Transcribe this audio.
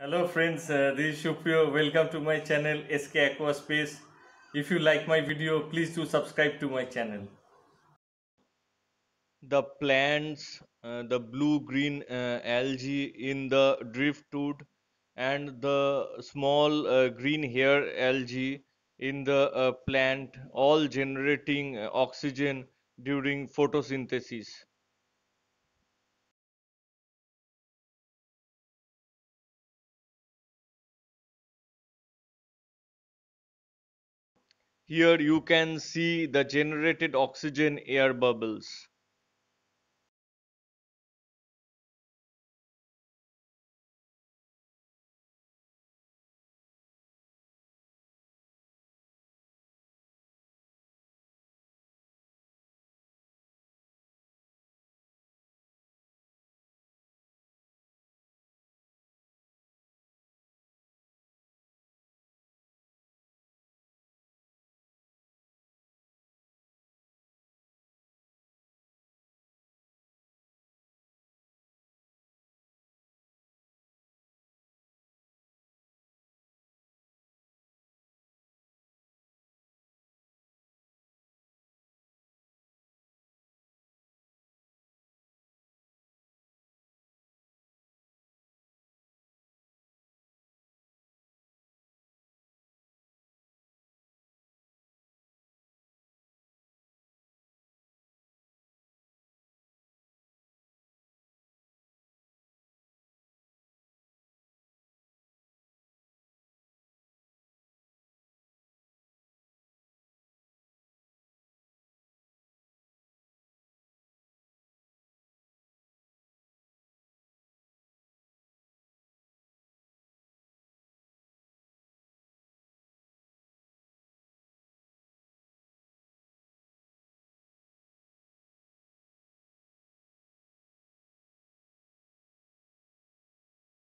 Hello friends, uh, this is Shupio. Welcome to my channel SK Aquaspace. If you like my video, please do subscribe to my channel. The plants, uh, the blue-green uh, algae in the driftwood and the small uh, green hair algae in the uh, plant all generating uh, oxygen during photosynthesis. Here you can see the generated oxygen air bubbles.